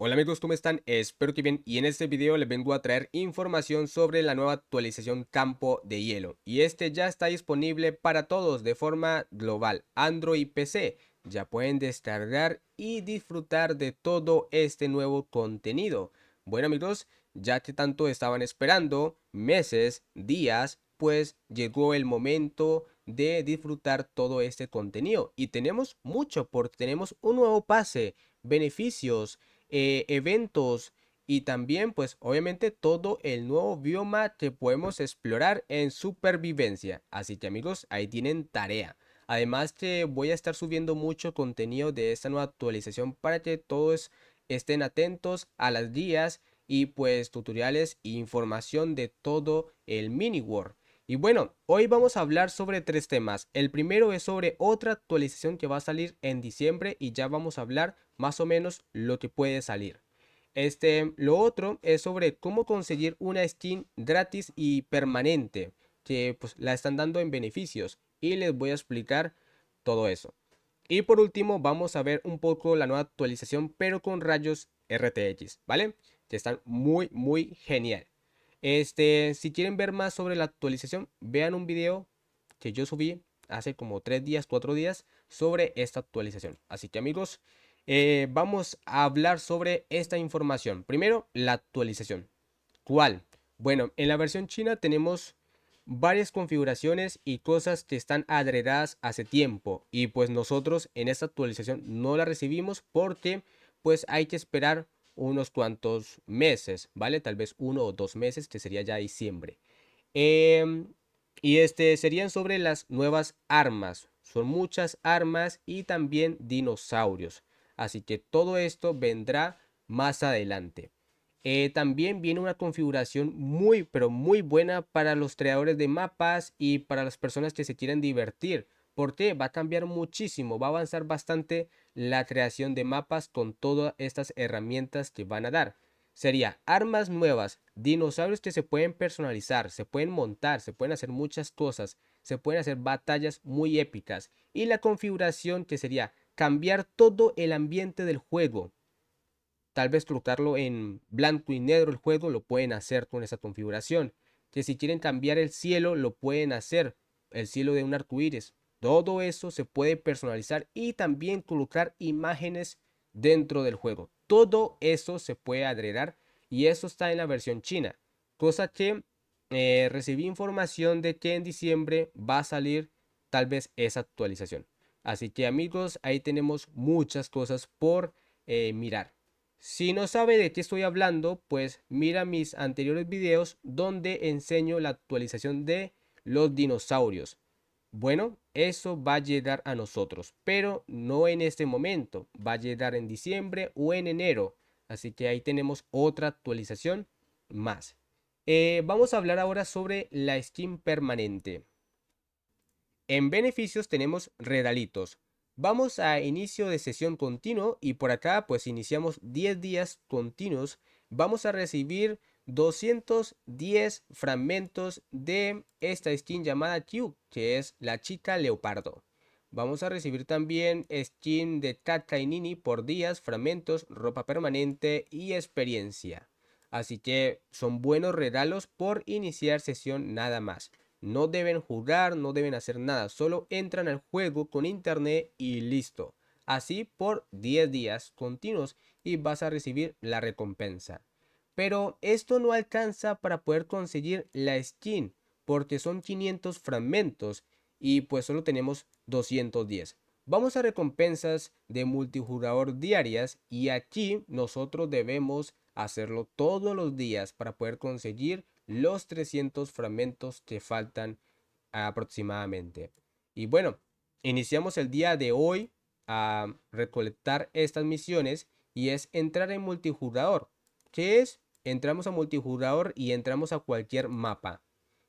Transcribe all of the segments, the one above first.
Hola amigos, ¿cómo están? Espero que bien y en este video les vengo a traer información sobre la nueva actualización Campo de Hielo y este ya está disponible para todos de forma global, Android y PC, ya pueden descargar y disfrutar de todo este nuevo contenido. Bueno amigos, ya que tanto estaban esperando, meses, días, pues llegó el momento de disfrutar todo este contenido y tenemos mucho porque tenemos un nuevo pase, beneficios, beneficios eh, eventos y también pues obviamente todo el nuevo bioma que podemos explorar en supervivencia. Así que amigos, ahí tienen tarea. Además que voy a estar subiendo mucho contenido de esta nueva actualización para que todos estén atentos a las guías y pues tutoriales e información de todo el mini world. Y bueno, hoy vamos a hablar sobre tres temas. El primero es sobre otra actualización que va a salir en diciembre y ya vamos a hablar más o menos lo que puede salir. Este, lo otro es sobre cómo conseguir una skin gratis y permanente que pues la están dando en beneficios y les voy a explicar todo eso. Y por último vamos a ver un poco la nueva actualización pero con rayos RTX, ¿vale? Que están muy muy genial. Este, si quieren ver más sobre la actualización, vean un video que yo subí hace como 3 días, 4 días sobre esta actualización. Así que amigos, eh, vamos a hablar sobre esta información. Primero, la actualización. ¿Cuál? Bueno, en la versión china tenemos varias configuraciones y cosas que están adredadas hace tiempo y pues nosotros en esta actualización no la recibimos porque pues hay que esperar unos cuantos meses, ¿vale? Tal vez uno o dos meses, que sería ya diciembre. Em, y este serían sobre las nuevas armas. Son muchas armas y también dinosaurios. Así que todo esto vendrá más adelante. Eh, también viene una configuración muy pero muy buena para los creadores de mapas y para las personas que se quieren divertir. ¿Por qué? Va a cambiar muchísimo, va a avanzar bastante la creación de mapas con todas estas herramientas que van a dar. Sería armas nuevas, dinosaurios que se pueden personalizar, se pueden montar, se pueden hacer muchas cosas, se pueden hacer batallas muy épicas. Y la configuración que sería cambiar todo el ambiente del juego. Tal vez trocarlo en blanco y negro el juego, lo pueden hacer con esa configuración. Que si quieren cambiar el cielo, lo pueden hacer. El cielo de un arcoíris, todo eso se puede personalizar y también colocar imágenes dentro del juego. Todo eso se puede agregar y eso está en la versión china. Cosa que eh, recibí información de que en diciembre va a salir tal vez esa actualización. Así que amigos, ahí tenemos muchas cosas por eh, mirar. Si no sabe de qué estoy hablando, pues mira mis anteriores videos donde enseño la actualización de los dinosaurios. Bueno, eso va a llegar a nosotros, pero no en este momento, va a llegar en diciembre o en enero. Así que ahí tenemos otra actualización más. Eh, vamos a hablar ahora sobre la skin permanente. En beneficios tenemos redalitos. Vamos a inicio de sesión continuo y por acá pues iniciamos 10 días continuos. Vamos a recibir 210 fragmentos de esta skin llamada Q, que es la chica leopardo. Vamos a recibir también skin de Tata y Nini por días, fragmentos, ropa permanente y experiencia. Así que son buenos regalos por iniciar sesión nada más. No deben jugar, no deben hacer nada, solo entran al juego con internet y listo. Así por 10 días continuos y vas a recibir la recompensa. Pero esto no alcanza para poder conseguir la skin, porque son 500 fragmentos y pues solo tenemos 210. Vamos a recompensas de multijugador diarias y aquí nosotros debemos hacerlo todos los días para poder conseguir los 300 fragmentos que faltan aproximadamente. Y bueno, iniciamos el día de hoy a recolectar estas misiones y es entrar en multijugador, que es entramos a multijugador y entramos a cualquier mapa.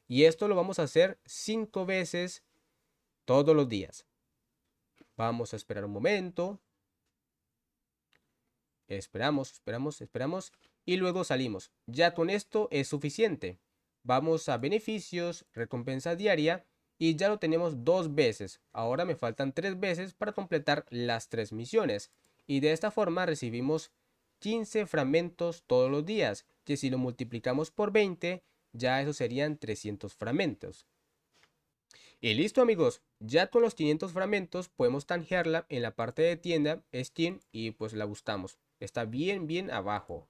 Y esto lo vamos a hacer cinco veces todos los días. Vamos a esperar un momento. Esperamos, esperamos, esperamos. Y luego salimos. Ya con esto es suficiente. Vamos a beneficios, recompensa diaria. Y ya lo tenemos dos veces. Ahora me faltan tres veces para completar las tres misiones. Y de esta forma recibimos 15 fragmentos todos los días, que si lo multiplicamos por 20, ya eso serían 300 fragmentos. Y listo amigos, ya con los 500 fragmentos podemos tangearla en la parte de tienda Steam y pues la buscamos. Está bien bien abajo.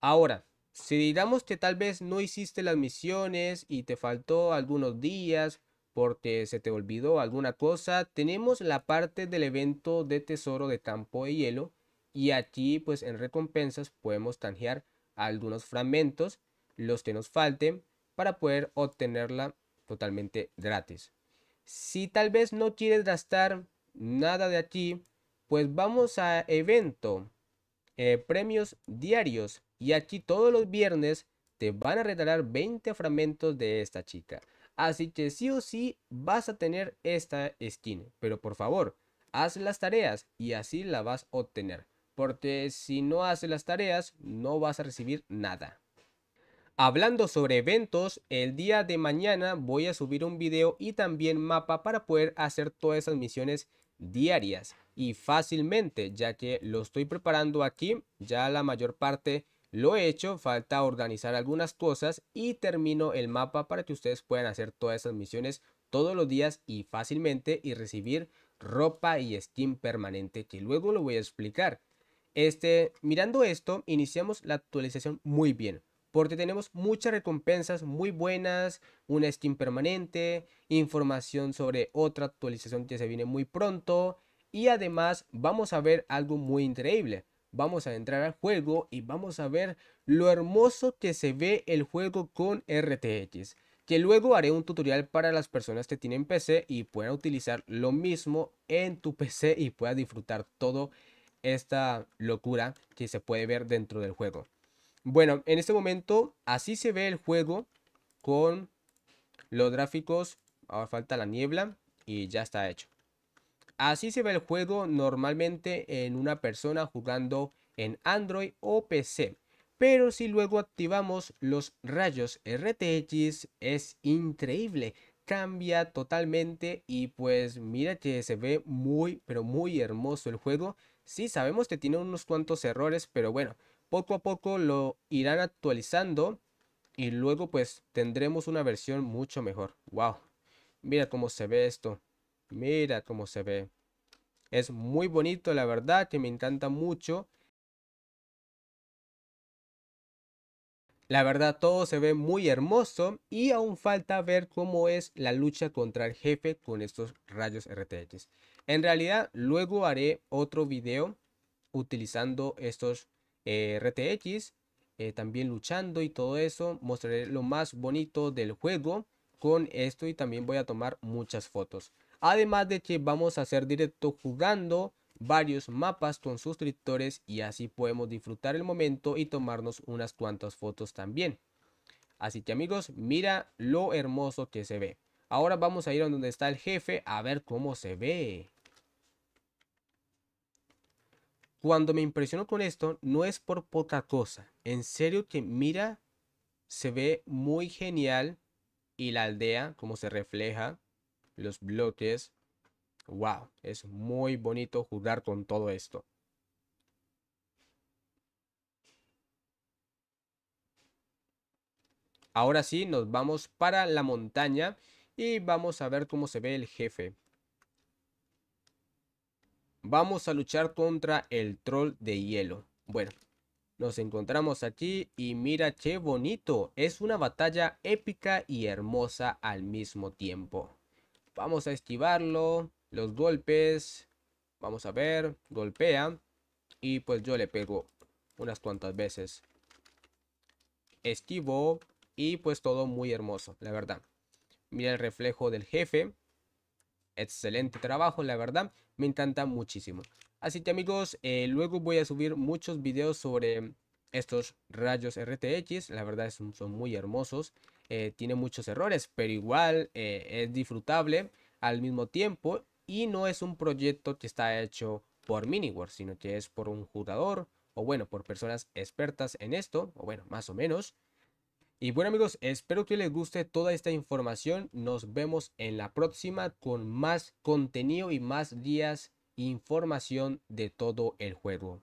Ahora, si digamos que tal vez no hiciste las misiones y te faltó algunos días porque se te olvidó alguna cosa, tenemos la parte del evento de tesoro de campo de hielo y aquí, pues en recompensas podemos tanjear algunos fragmentos, los que nos falten, para poder obtenerla totalmente gratis. Si tal vez no quieres gastar nada de aquí, pues vamos a evento, eh, premios diarios y aquí todos los viernes te van a regalar 20 fragmentos de esta chica. Así que sí o sí vas a tener esta skin, pero por favor, haz las tareas y así la vas a obtener porque si no haces las tareas no vas a recibir nada. Hablando sobre eventos, el día de mañana voy a subir un video y también mapa para poder hacer todas esas misiones diarias y fácilmente, ya que lo estoy preparando aquí, ya la mayor parte lo he hecho, falta organizar algunas cosas y termino el mapa para que ustedes puedan hacer todas esas misiones todos los días y fácilmente y recibir ropa y skin permanente que luego lo voy a explicar. Este, mirando esto, iniciamos la actualización muy bien, porque tenemos muchas recompensas muy buenas, una skin permanente, información sobre otra actualización que se viene muy pronto y además vamos a ver algo muy increíble. Vamos a entrar al juego y vamos a ver lo hermoso que se ve el juego con RTX que luego haré un tutorial para las personas que tienen PC y puedan utilizar lo mismo en tu PC y puedan disfrutar todo esta locura que se puede ver dentro del juego. Bueno, en este momento así se ve el juego con los gráficos. Ahora falta la niebla y ya está hecho. Así se ve el juego normalmente en una persona jugando en Android o PC. Pero si luego activamos los rayos RTX es increíble. Cambia totalmente y pues mira que se ve muy pero muy hermoso el juego. Sí, sabemos que tiene unos cuantos errores, pero bueno, poco a poco lo irán actualizando y luego pues tendremos una versión mucho mejor. ¡Wow! Mira cómo se ve esto. Mira cómo se ve. Es muy bonito, la verdad, que me encanta mucho. La verdad, todo se ve muy hermoso y aún falta ver cómo es la lucha contra el jefe con estos rayos RTX. En realidad, luego haré otro video utilizando estos eh, RTX, eh, también luchando y todo eso. Mostraré lo más bonito del juego con esto y también voy a tomar muchas fotos. Además de que vamos a hacer directo jugando varios mapas con suscriptores y así podemos disfrutar el momento y tomarnos unas cuantas fotos también. Así que amigos, mira lo hermoso que se ve. Ahora vamos a ir a donde está el jefe a ver cómo se ve. Cuando me impresionó con esto, no es por poca cosa. En serio que mira, se ve muy genial. Y la aldea, como se refleja, los bloques. Wow, es muy bonito jugar con todo esto. Ahora sí, nos vamos para la montaña y vamos a ver cómo se ve el jefe. Vamos a luchar contra el troll de hielo. Bueno, nos encontramos aquí y mira qué bonito. Es una batalla épica y hermosa al mismo tiempo. Vamos a esquivarlo. Los golpes. Vamos a ver. Golpea. Y pues yo le pego unas cuantas veces. Esquivo. Y pues todo muy hermoso, la verdad. Mira el reflejo del jefe excelente trabajo, la verdad, me encanta muchísimo. Así que amigos, eh, luego voy a subir muchos videos sobre estos rayos RTX, la verdad son, son muy hermosos, eh, tiene muchos errores, pero igual eh, es disfrutable al mismo tiempo y no es un proyecto que está hecho por Miniware, sino que es por un jugador o bueno, por personas expertas en esto, o bueno, más o menos, y bueno amigos, espero que les guste toda esta información. Nos vemos en la próxima con más contenido y más días información de todo el juego.